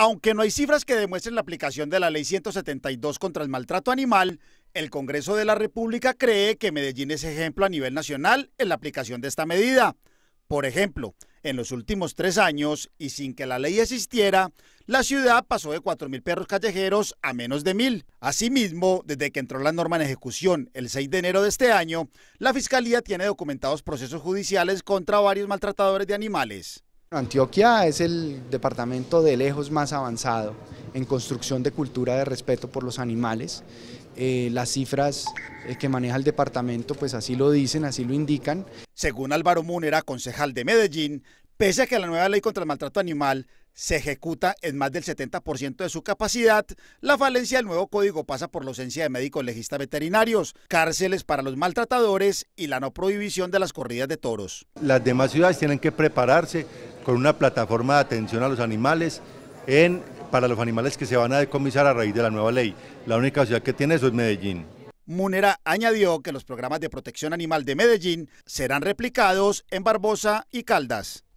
Aunque no hay cifras que demuestren la aplicación de la Ley 172 contra el maltrato animal, el Congreso de la República cree que Medellín es ejemplo a nivel nacional en la aplicación de esta medida. Por ejemplo, en los últimos tres años, y sin que la ley existiera, la ciudad pasó de 4.000 perros callejeros a menos de 1.000. Asimismo, desde que entró la norma en ejecución el 6 de enero de este año, la Fiscalía tiene documentados procesos judiciales contra varios maltratadores de animales. Antioquia es el departamento de lejos más avanzado en construcción de cultura de respeto por los animales. Eh, las cifras eh, que maneja el departamento pues así lo dicen, así lo indican. Según Álvaro Munera, concejal de Medellín, pese a que la nueva ley contra el maltrato animal se ejecuta en más del 70% de su capacidad, la falencia del nuevo código pasa por la ausencia de médicos legistas veterinarios, cárceles para los maltratadores y la no prohibición de las corridas de toros. Las demás ciudades tienen que prepararse con una plataforma de atención a los animales para los animales que se van a decomisar a raíz de la nueva ley. La única ciudad que tiene eso es Medellín. Munera añadió que los programas de protección animal de Medellín serán replicados en Barbosa y Caldas.